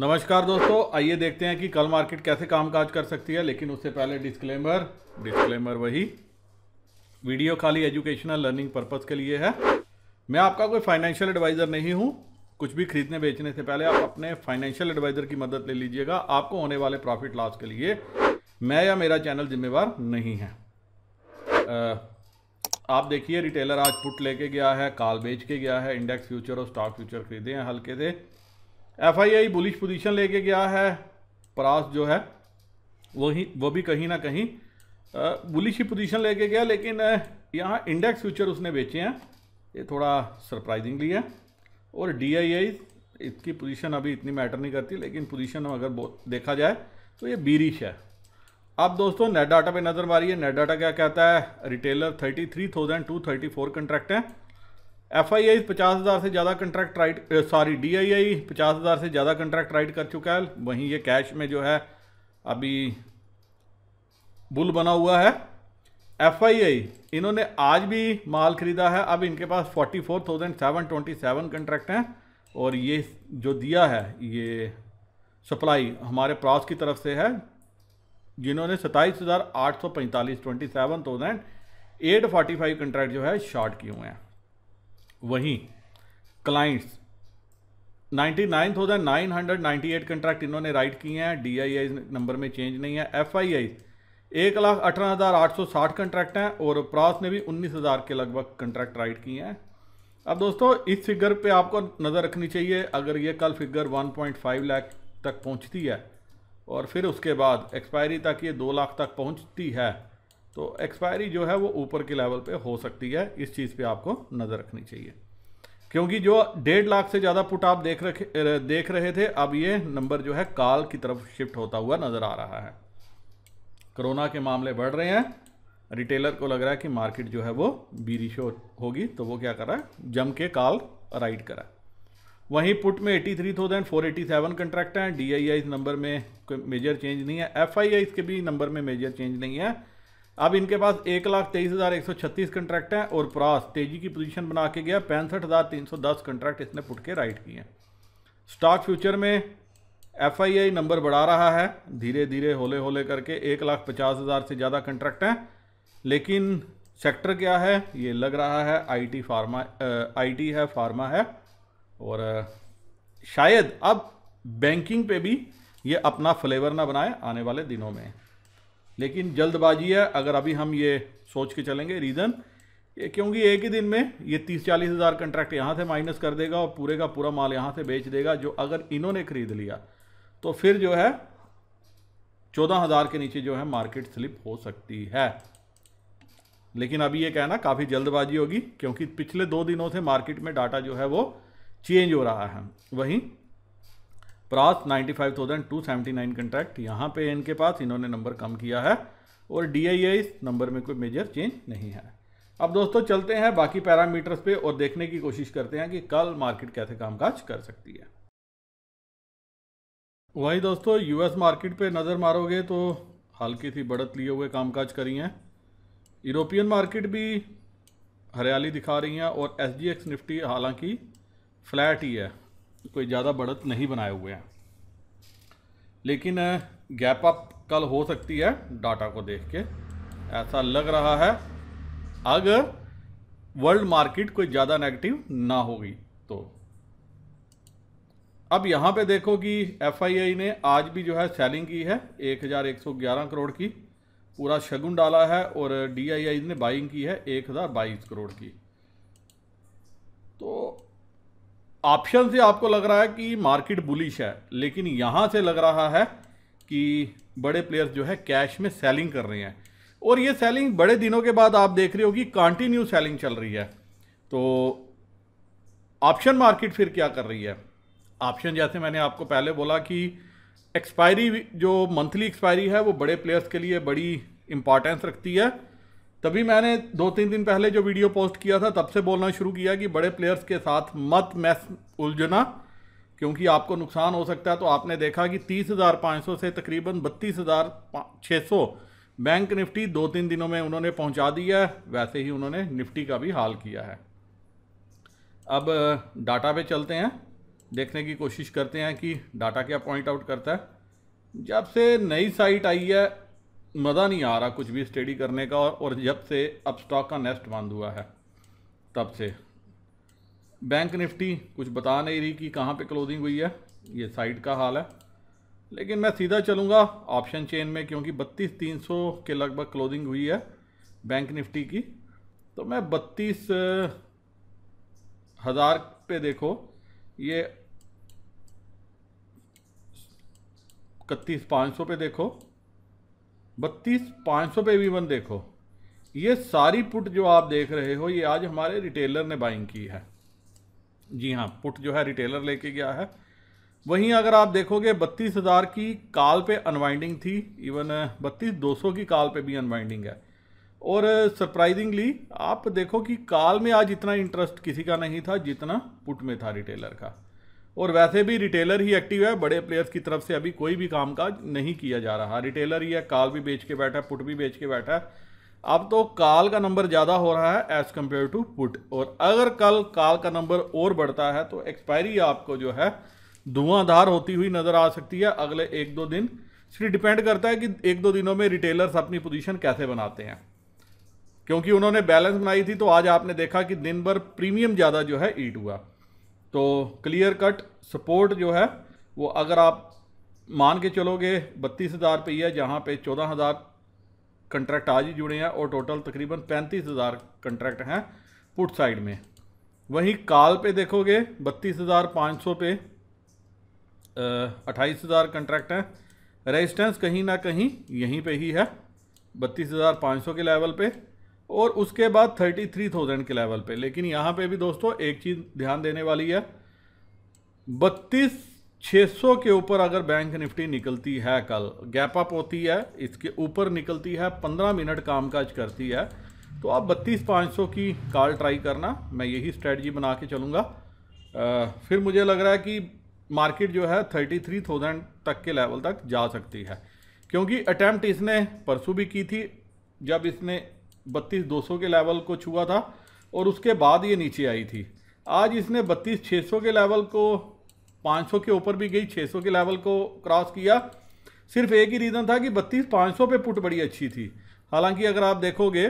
नमस्कार दोस्तों आइए देखते हैं कि कल मार्केट कैसे कामकाज कर सकती है लेकिन उससे पहले डिस्क्लेमर डिस्क्लेमर वही वीडियो खाली एजुकेशनल लर्निंग पर्पज़ के लिए है मैं आपका कोई फाइनेंशियल एडवाइज़र नहीं हूँ कुछ भी खरीदने बेचने से पहले आप अपने फाइनेंशियल एडवाइज़र की मदद ले लीजिएगा आपको होने वाले प्रॉफिट लॉस के लिए मैं या मेरा चैनल जिम्मेवार नहीं है आ, आप देखिए रिटेलर आज पुट लेके गया है कॉल बेच के गया है इंडेक्स फ्यूचर और स्टॉक फ्यूचर खरीदे हैं हल्के से एफआईआई बुलिश पोजीशन लेके गया है प्रास जो है वही वो भी कहीं ना कहीं बुलिश ही पोजीशन लेके गया लेकिन यहाँ इंडेक्स फ्यूचर उसने बेचे हैं ये थोड़ा सरप्राइजिंगली है और डी आई आई इसकी पोजीशन अभी इतनी मैटर नहीं करती लेकिन पोजीशन अगर देखा जाए तो ये बीरिश है अब दोस्तों नेट डाटा पर नज़र मारिए नेट डाटा क्या कहता है retailer thirty three thousand two thirty four contract हैं एफ आई आई पचास हज़ार से ज़्यादा contract right sorry D I I पचास हज़ार से ज़्यादा कंट्रैक्ट राइट कर चुका है वहीं ये कैश में जो है अभी बुल बना हुआ है एफ आई आई इन्होंने आज भी माल खरीदा है अब इनके पास forty four thousand seven twenty seven contract हैं और ये जो दिया है ये सप्लाई हमारे प्रास की तरफ से है जिन्होंने सत्ताईस हज़ार आठ सौ पैंतालीस twenty seven thousand eight forty five contract जो है शॉर्ट किए हुए हैं वहीं क्लाइंट्स 99,998 कंट्रैक्ट इन्होंने राइट किए हैं आई नंबर में चेंज नहीं है एफ़ आई आई एक लाख अठारह हज़ार आठ सौ साठ कंट्रैक्ट हैं और प्रास ने भी उन्नीस हज़ार के लगभग कंट्रैक्ट राइट किए हैं अब दोस्तों इस फिगर पे आपको नज़र रखनी चाहिए अगर ये कल फिगर 1.5 लाख तक पहुंचती है और फिर उसके बाद एक्सपायरी तक ये दो लाख तक पहुँचती है तो एक्सपायरी जो है वो ऊपर के लेवल पे हो सकती है इस चीज़ पे आपको नज़र रखनी चाहिए क्योंकि जो डेढ़ लाख से ज़्यादा पुट आप देख रखे देख रहे थे अब ये नंबर जो है काल की तरफ शिफ्ट होता हुआ नज़र आ रहा है कोरोना के मामले बढ़ रहे हैं रिटेलर को लग रहा है कि मार्केट जो है वो बीरिश होगी तो वो क्या कर रहा है जम के काल राइड करा वहीं पुट में eighty three thousand four eighty seven contract हैं डी आई आई इस नंबर में कोई मेजर चेंज नहीं है एफ आई आई इसके भी नंबर में मेजर चेंज नहीं है अब इनके पास एक लाख तेईस हज़ार एक सौ छत्तीस कंट्रैक्ट हैं और प्रास तेजी की पोजीशन बना के गया पैंसठ हज़ार तीन सौ दस कंट्रैक्ट इसने पुट के राइट किए हैं स्टॉक फ्यूचर में एफ आई आई नंबर बढ़ा रहा है धीरे धीरे होले होले करके एक लाख पचास हज़ार से ज़्यादा कंट्रैक्ट हैं लेकिन सेक्टर क्या है ये लग रहा है आई फार्मा आई है फार्मा है और शायद अब बैंकिंग पे भी ये अपना फ्लेवर ना बनाए आने वाले दिनों में लेकिन जल्दबाजी है अगर अभी हम ये सोच के चलेंगे रीज़न क्योंकि एक ही दिन में ये तीस चालीस हज़ार कंट्रैक्ट यहाँ से माइनस कर देगा और पूरे का पूरा माल यहाँ से बेच देगा जो अगर इन्होंने ख़रीद लिया तो फिर जो है चौदह हज़ार के नीचे जो है मार्केट स्लिप हो सकती है लेकिन अभी ये कहना काफ़ी जल्दबाजी होगी क्योंकि पिछले दो दिनों से मार्केट में डाटा जो है वो चेंज हो रहा है वहीं सेवेंटी 95,279 कंट्रैक्ट यहाँ पे इनके पास इन्होंने नंबर कम किया है और डी इस नंबर में कोई मेजर चेंज नहीं है अब दोस्तों चलते हैं बाकी पैरामीटर्स पे और देखने की कोशिश करते हैं कि कल मार्केट कैसे कामकाज कर सकती है वही दोस्तों यूएस मार्केट पे नज़र मारोगे तो हल्की सी बढ़त लिए हुए कामकाज करी हैं यूरोपियन मार्केट भी हरियाली दिखा रही हैं और एस निफ्टी हालांकि फ्लैट ही है कोई ज़्यादा बढ़त नहीं बनाए हुए हैं लेकिन गैप अप कल हो सकती है डाटा को देख के ऐसा लग रहा है अगर वर्ल्ड मार्केट कोई ज़्यादा नेगेटिव ना होगी तो अब यहाँ पे देखो कि एफ ने आज भी जो है सेलिंग की है 1111 करोड़ की पूरा शगुन डाला है और डी ने बाइंग की है 1022 करोड़ की तो ऑप्शन से आपको लग रहा है कि मार्केट बुलिश है लेकिन यहाँ से लग रहा है कि बड़े प्लेयर्स जो है कैश में सेलिंग कर रहे हैं और ये सेलिंग बड़े दिनों के बाद आप देख रहे हो कि कंटिन्यू सेलिंग चल रही है तो ऑप्शन मार्केट फिर क्या कर रही है ऑप्शन जैसे मैंने आपको पहले बोला कि एक्सपायरी जो मंथली एक्सपायरी है वो बड़े प्लेयर्स के लिए बड़ी इंपॉर्टेंस रखती है तभी मैंने दो तीन दिन पहले जो वीडियो पोस्ट किया था तब से बोलना शुरू किया कि बड़े प्लेयर्स के साथ मत मैस उलझना क्योंकि आपको नुकसान हो सकता है तो आपने देखा कि तीस हज़ार पाँच सौ से तकरीबन बत्तीस हज़ार छः सौ बैंक निफ्टी दो तीन दिनों में उन्होंने पहुंचा दिया है वैसे ही उन्होंने निफ्टी का भी हाल किया है अब डाटा पे चलते हैं देखने की कोशिश करते हैं कि डाटा क्या पॉइंट आउट करता है जब से नई साइट आई है मज़ा नहीं आ रहा कुछ भी स्टडी करने का और जब से अब स्टॉक का नेस्ट बंद हुआ है तब से बैंक निफ्टी कुछ बता नहीं रही कि कहाँ पे क्लोजिंग हुई है ये साइड का हाल है लेकिन मैं सीधा चलूँगा ऑप्शन चेन में क्योंकि बत्तीस तीन सौ के लगभग क्लोजिंग हुई है बैंक निफ्टी की तो मैं बत्तीस हज़ार पे देखो ये इकतीस पाँच सौ पे देखो बत्तीस पाँच सौ पे भी वन देखो ये सारी पुट जो आप देख रहे हो ये आज हमारे रिटेलर ने बाइंग की है जी हाँ पुट जो है रिटेलर लेके गया है वहीं अगर आप देखोगे बत्तीस हज़ार की कॉल पे अनवाइंडिंग थी इवन बत्तीस दो सौ की कॉल पे भी अनवाइंडिंग है और सरप्राइजिंगली आप देखो कि कॉल में आज इतना इंटरेस्ट किसी का नहीं था जितना पुट में था रिटेलर का और वैसे भी रिटेलर ही एक्टिव है बड़े प्लेयर्स की तरफ से अभी कोई भी काम काज नहीं किया जा रहा रिटेलर ही है काल भी बेच के बैठा है पुट भी बेच के बैठा है अब तो काल का नंबर ज़्यादा हो रहा है एज़ कम्पेयर टू पुट और अगर कल काल का नंबर और बढ़ता है तो एक्सपायरी आपको जो है धुआंधार होती हुई नज़र आ सकती है अगले एक दो दिन इसलिए डिपेंड करता है कि एक दो दिनों में रिटेलर्स अपनी पोजीशन कैसे बनाते हैं क्योंकि उन्होंने बैलेंस बनाई थी तो आज आपने देखा कि दिन भर प्रीमियम ज़्यादा जो है ईट हुआ तो क्लियर कट सपोर्ट जो है वो अगर आप मान के चलोगे बत्तीस हज़ार पे ही है जहाँ पे चौदह हज़ार कंट्रैक्ट आज ही जुड़े हैं और टोटल तकरीबन पैंतीस हज़ार कंट्रैक्ट हैं पुट साइड में वहीं काल पे देखोगे बत्तीस हज़ार पाँच सौ पे अट्ठाईस हज़ार कंट्रैक्ट हैं रेजिस्टेंस कहीं ना कहीं यहीं पे ही है बत्तीस हज़ार पाँच सौ के लेवल पे और उसके बाद थर्टी थ्री थाउजेंड के लेवल पे लेकिन यहाँ पे भी दोस्तों एक चीज़ ध्यान देने वाली है बत्तीस छः सौ के ऊपर अगर बैंक निफ्टी निकलती है कल गैप अप होती है इसके ऊपर निकलती है पंद्रह मिनट कामकाज करती है तो आप बत्तीस पाँच सौ की कॉल ट्राई करना मैं यही स्ट्रेटजी बना के चलूँगा फिर मुझे लग रहा है कि मार्केट जो है थर्टी थ्री थाउजेंड तक के लेवल तक जा सकती है क्योंकि अटैम्प्ट इसने परसों भी की थी जब इसने बत्तीस दो सौ के लेवल को छुआ था और उसके बाद ये नीचे आई थी आज इसने बत्तीस छः सौ के लेवल को 500 के ऊपर भी गई 600 के लेवल को क्रॉस किया सिर्फ एक ही रीज़न था कि बत्तीस पाँच पे पुट बड़ी अच्छी थी हालांकि अगर आप देखोगे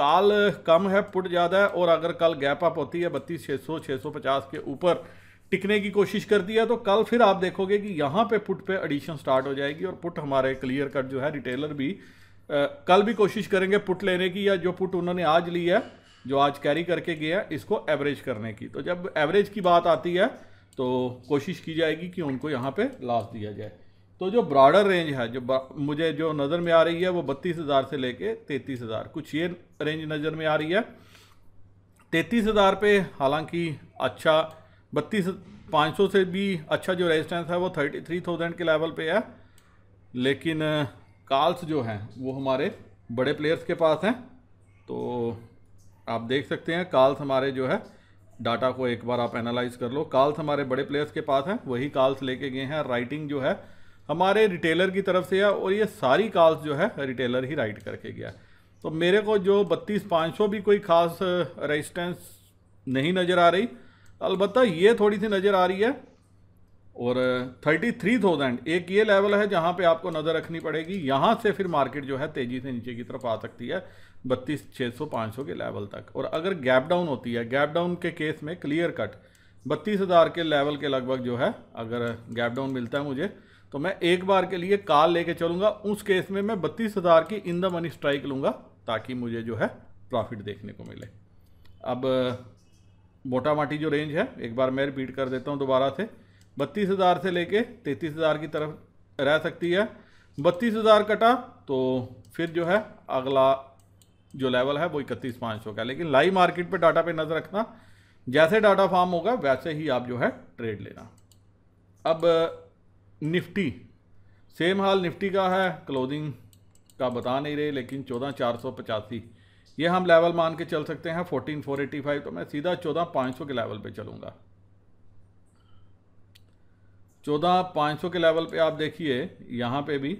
काल कम है पुट ज़्यादा है और अगर कल गैप अप होती है बत्तीस छः सौ छः सौ पचास के ऊपर टिकने की कोशिश करती है तो कल फिर आप देखोगे कि यहाँ पे पुट पे एडिशन स्टार्ट हो जाएगी और पुट हमारे क्लियर कट जो है रिटेलर भी कल भी कोशिश करेंगे पुट लेने की या जो पुट उन्होंने आज ली है जो आज कैरी करके गया इसको एवरेज करने की तो जब एवरेज की बात आती है तो कोशिश की जाएगी कि उनको यहाँ पे लाश दिया जाए तो जो ब्रॉडर रेंज है जो मुझे जो नज़र में आ रही है वो बत्तीस हज़ार से लेके तैंतीस हज़ार कुछ ये रेंज नज़र में आ रही है तैंतीस हज़ार पे हालांकि अच्छा बत्तीस पाँच सौ से भी अच्छा जो रेजिस्टेंस है वो थर्टी थ्री थाउजेंड के लेवल पे है लेकिन काल्स जो हैं वो हमारे बड़े प्लेयर्स के पास हैं तो आप देख सकते हैं काल्स हमारे जो है डाटा को एक बार आप एनालाइज कर लो काल्स हमारे बड़े प्लेयर्स के पास हैं वही काल्स लेके गए हैं राइटिंग जो है हमारे रिटेलर की तरफ से है और ये सारी काल्स जो है रिटेलर ही राइट करके गया है तो मेरे को जो बत्तीस पाँच सौ भी कोई खास रेजिस्टेंस नहीं नज़र आ रही अलबत्त ये थोड़ी सी नज़र आ रही है और थर्टी थ्री थाउजेंड एक ये लेवल है जहाँ पे आपको नज़र रखनी पड़ेगी यहाँ से फिर मार्केट जो है तेज़ी से नीचे की तरफ आ सकती है बत्तीस छः सौ पाँच सौ के लेवल तक और अगर गैप डाउन होती है गैप डाउन के केस में क्लियर कट बत्तीस हज़ार के लेवल के लगभग जो है अगर गैप डाउन मिलता है मुझे तो मैं एक बार के लिए कार लेके चलूँगा उस केस में मैं बत्तीस हज़ार की इन द मनी स्ट्राइक लूँगा ताकि मुझे जो है प्रॉफिट देखने को मिले अब मोटा माटी जो रेंज है एक बार मैं रिपीट कर देता हूँ दोबारा से बत्तीस हज़ार से लेके तैंतीस हज़ार की तरफ रह सकती है बत्तीस हज़ार कटा तो फिर जो है अगला जो लेवल है वो इकतीस पाँच सौ का लेकिन लाइव मार्केट पे डाटा पे नज़र रखना जैसे डाटा फार्म होगा वैसे ही आप जो है ट्रेड लेना अब निफ्टी सेम हाल निफ्टी का है क्लोजिंग का बता नहीं रहे लेकिन चौदह चार सौ पचासी ये हम लेवल मान के चल सकते हैं फोर्टीन फोर एटी फाइव तो मैं सीधा चौदह पाँच सौ के लेवल पे चलूँगा चौदह पाँच सौ के लेवल पे आप देखिए यहाँ पे भी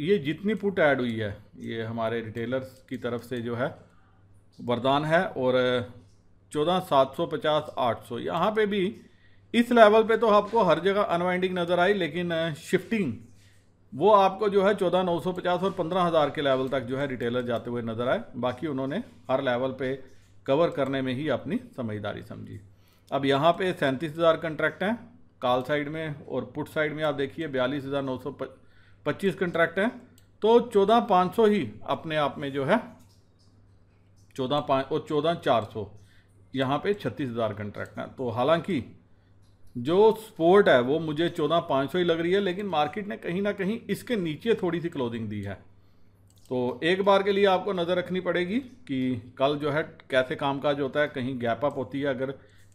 ये जितनी पुट ऐड हुई है ये हमारे रिटेलर्स की तरफ से जो है वरदान है और चौदह सात सौ पचास आठ सौ यहाँ पर भी इस लेवल पे तो आपको हर जगह अनवाइंडिंग नज़र आई लेकिन शिफ्टिंग वो आपको जो है चौदह नौ सौ पचास और पंद्रह हज़ार के लेवल तक जो है रिटेलर जाते हुए नज़र आए बाकी उन्होंने हर लेवल पे कवर करने में ही अपनी समझदारी समझी अब यहाँ पे सैंतीस हज़ार कंट्रैक्ट हैं काल साइड में और पुट साइड में आप देखिए बयालीस हज़ार नौ सौ पच्चीस कंट्रैक्ट हैं तो चौदह पाँच सौ ही अपने आप में जो है चौदह पाँच और चौदह चार सौ यहाँ पर छत्तीस हज़ार कंट्रैक्ट हैं तो हालांकि जो स्पोर्ट है वो मुझे चौदह पाँच सौ ही लग रही है लेकिन मार्केट ने कहीं ना कहीं इसके नीचे थोड़ी सी क्लोजिंग दी है तो एक बार के लिए आपको नज़र रखनी पड़ेगी कि कल जो है कैसे काज होता है कहीं गैप अप होती है अगर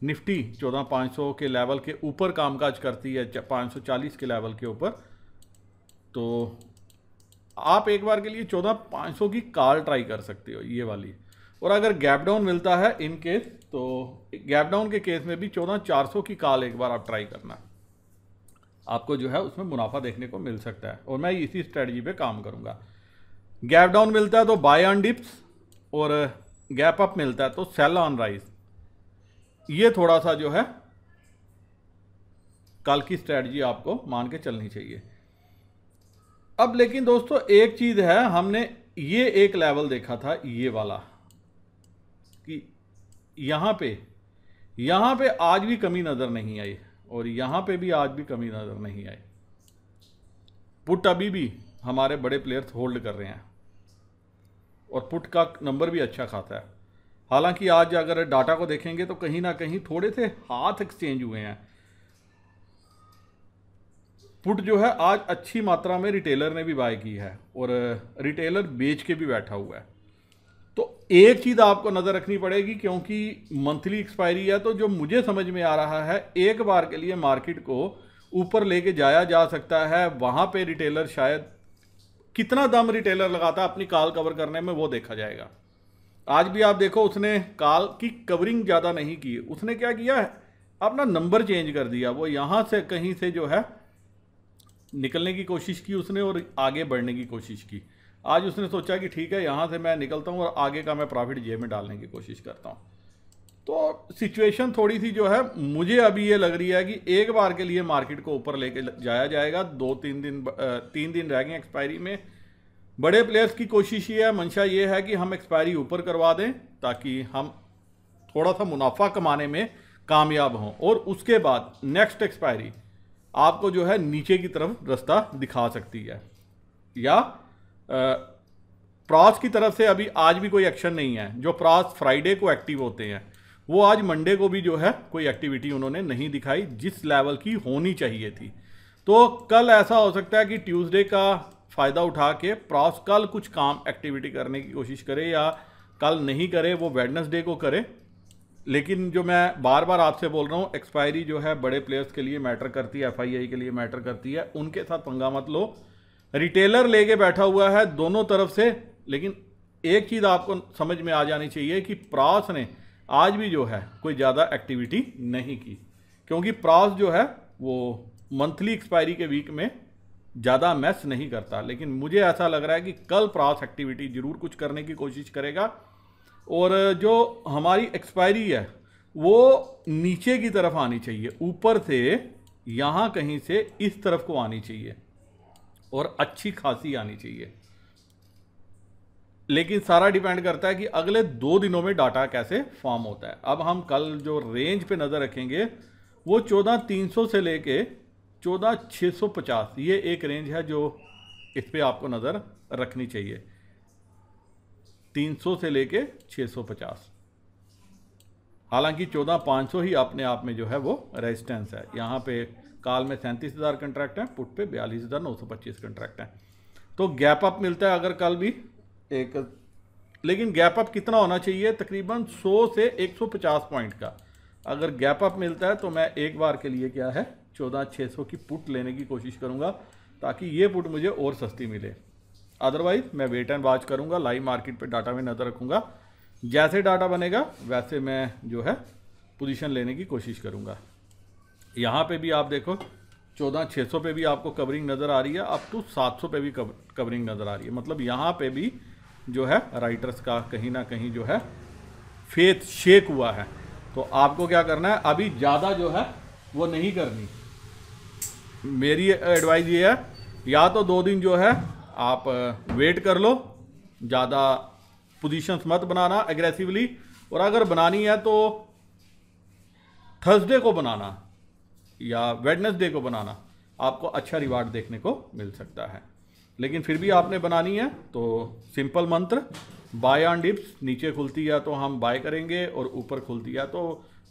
निफ्टी चौदह पाँच सौ के लेवल के ऊपर कामकाज करती है पाँच सौ चालीस के लेवल के ऊपर तो आप एक बार के लिए चौदह पाँच सौ की कार ट्राई कर सकते हो ये वाली और अगर गैप डाउन मिलता है इन केस तो गैप डाउन के केस में भी चौदह चार सौ की कार एक बार आप ट्राई करना आपको जो है उसमें मुनाफा देखने को मिल सकता है और मैं इसी स्ट्रेटजी पे काम करूँगा गैप डाउन मिलता है तो बाय ऑन डिप्स और गैप अप मिलता है तो सेल ऑन राइस ये थोड़ा सा जो है कल की स्ट्रैटी आपको मान के चलनी चाहिए अब लेकिन दोस्तों एक चीज है हमने ये एक लेवल देखा था ये वाला कि यहां पे यहां पे आज भी कमी नज़र नहीं आई और यहां पे भी आज भी कमी नज़र नहीं आई पुट अभी भी हमारे बड़े प्लेयर्स होल्ड कर रहे हैं और पुट का नंबर भी अच्छा खाता है हालांकि आज अगर डाटा को देखेंगे तो कहीं ना कहीं थोड़े से हाथ एक्सचेंज हुए हैं पुट जो है आज अच्छी मात्रा में रिटेलर ने भी बाय की है और रिटेलर बेच के भी बैठा हुआ है तो एक चीज़ आपको नज़र रखनी पड़ेगी क्योंकि मंथली एक्सपायरी है तो जो मुझे समझ में आ रहा है एक बार के लिए मार्केट को ऊपर लेके जाया जा सकता है वहाँ पे रिटेलर शायद कितना दम रिटेलर लगाता है अपनी कॉल कवर करने में वो देखा जाएगा आज भी आप देखो उसने काल की कवरिंग ज़्यादा नहीं की उसने क्या किया है अपना नंबर चेंज कर दिया वो यहाँ से कहीं से जो है निकलने की कोशिश की उसने और आगे बढ़ने की कोशिश की आज उसने सोचा कि ठीक है यहाँ से मैं निकलता हूँ और आगे का मैं प्रॉफिट जेब में डालने की कोशिश करता हूँ तो सिचुएशन थोड़ी सी जो है मुझे अभी ये लग रही है कि एक बार के लिए मार्केट को ऊपर लेके जाया जाएगा दो तीन दिन तीन दिन रह गए एक्सपायरी में बड़े प्लेयर्स की कोशिश ये है मंशा ये है कि हम एक्सपायरी ऊपर करवा दें ताकि हम थोड़ा सा मुनाफा कमाने में कामयाब हों और उसके बाद नेक्स्ट एक्सपायरी आपको जो है नीचे की तरफ रास्ता दिखा सकती है या प्रास की तरफ से अभी आज भी कोई एक्शन नहीं है जो प्रास फ्राइडे को एक्टिव होते हैं वो आज मंडे को भी जो है कोई एक्टिविटी उन्होंने नहीं दिखाई जिस लेवल की होनी चाहिए थी तो कल ऐसा हो सकता है कि ट्यूसडे का फ़ायदा उठा के प्रॉस कल कुछ काम एक्टिविटी करने की कोशिश करे या कल नहीं करे वो वेडनेसडे को करे लेकिन जो मैं बार बार आपसे बोल रहा हूँ एक्सपायरी जो है बड़े प्लेयर्स के लिए मैटर करती है एफआईआई के लिए मैटर करती है उनके साथ पंगा मत लो रिटेलर लेके बैठा हुआ है दोनों तरफ से लेकिन एक चीज़ आपको समझ में आ जानी चाहिए कि प्रॉस ने आज भी जो है कोई ज़्यादा एक्टिविटी नहीं की क्योंकि प्रॉस जो है वो मंथली एक्सपायरी के वीक में ज़्यादा मैस नहीं करता लेकिन मुझे ऐसा लग रहा है कि कल प्रास एक्टिविटी ज़रूर कुछ करने की कोशिश करेगा और जो हमारी एक्सपायरी है वो नीचे की तरफ आनी चाहिए ऊपर से यहाँ कहीं से इस तरफ को आनी चाहिए और अच्छी खासी आनी चाहिए लेकिन सारा डिपेंड करता है कि अगले दो दिनों में डाटा कैसे फॉर्म होता है अब हम कल जो रेंज पे नज़र रखेंगे वो चौदह तीन सौ से लेके चौदह छः सौ पचास ये एक रेंज है जो इस पर आपको नज़र रखनी चाहिए तीन सौ से लेके छः सौ पचास हालांकि चौदह पाँच सौ ही अपने आप में जो है वो रेजिस्टेंस है यहाँ पे काल में सैंतीस हज़ार कंट्रैक्ट हैं पुट पे बयालीस हज़ार नौ सौ पच्चीस कंट्रैक्ट हैं तो गैप अप मिलता है अगर कल भी एक लेकिन गैप अप कितना होना चाहिए तकरीबन 100 से 150 पॉइंट का अगर गैप अप मिलता है तो मैं एक बार के लिए क्या है चौदह छः सौ की पुट लेने की कोशिश करूँगा ताकि ये पुट मुझे और सस्ती मिले अदरवाइज मैं वेट एंड वॉच करूँगा लाइव मार्केट पर डाटा में नज़र रखूँगा जैसे डाटा बनेगा वैसे मैं जो है पोजीशन लेने की कोशिश करूँगा यहाँ पे भी आप देखो चौदह छः सौ पे भी आपको कवरिंग नज़र आ रही है अप टू सात सौ पे भी कवरिंग नज़र आ रही है मतलब यहाँ पे भी जो है राइटर्स का कहीं ना कहीं जो है फेथ शेक हुआ है तो आपको क्या करना है अभी ज़्यादा जो है वो नहीं करनी मेरी एडवाइस ये है या तो दो दिन जो है आप वेट कर लो ज़्यादा पोजीशंस मत बनाना एग्रेसिवली और अगर बनानी है तो थर्सडे को बनाना या वेडनेसडे को बनाना आपको अच्छा रिवार्ड देखने को मिल सकता है लेकिन फिर भी आपने बनानी है तो सिंपल मंत्र बाय ऑन डिप्स नीचे खुलती है तो हम बाय करेंगे और ऊपर खुलती है तो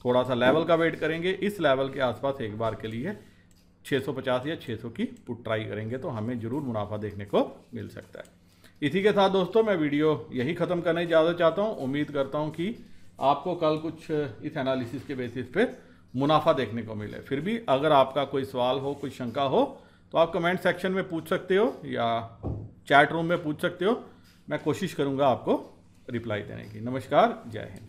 थोड़ा सा लेवल का वेट करेंगे इस लेवल के आसपास एक बार के लिए 650 या 600 की पुट ट्राई करेंगे तो हमें ज़रूर मुनाफा देखने को मिल सकता है इसी के साथ दोस्तों मैं वीडियो यही ख़त्म करने ज़्यादा चाहता हूँ उम्मीद करता हूँ कि आपको कल कुछ इस एनालिसिस के बेसिस पे मुनाफा देखने को मिले फिर भी अगर आपका कोई सवाल हो कोई शंका हो तो आप कमेंट सेक्शन में पूछ सकते हो या चैट रूम में पूछ सकते हो मैं कोशिश करूँगा आपको रिप्लाई देने की नमस्कार जय हिंद